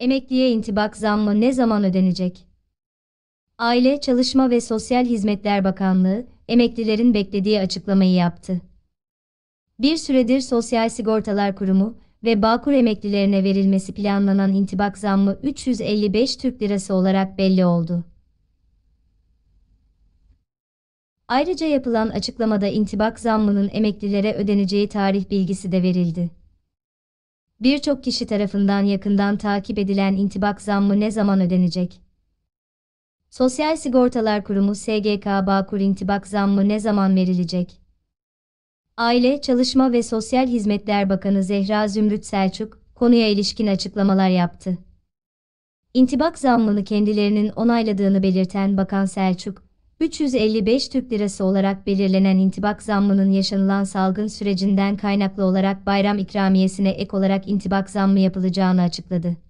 Emekliye intibak zammı ne zaman ödenecek? Aile, Çalışma ve Sosyal Hizmetler Bakanlığı, emeklilerin beklediği açıklamayı yaptı. Bir süredir Sosyal Sigortalar Kurumu ve Bağkur emeklilerine verilmesi planlanan intibak zammı 355 Türk Lirası olarak belli oldu. Ayrıca yapılan açıklamada intibak zammının emeklilere ödeneceği tarih bilgisi de verildi. Birçok kişi tarafından yakından takip edilen intibak zammı ne zaman ödenecek? Sosyal Sigortalar Kurumu SGK Bağkur intibak zammı ne zaman verilecek? Aile, Çalışma ve Sosyal Hizmetler Bakanı Zehra Zümrüt Selçuk, konuya ilişkin açıklamalar yaptı. İntibak zammını kendilerinin onayladığını belirten Bakan Selçuk, 355 Türk Lirası olarak belirlenen intibak zammının yaşanılan salgın sürecinden kaynaklı olarak bayram ikramiyesine ek olarak intibak zammı yapılacağını açıkladı.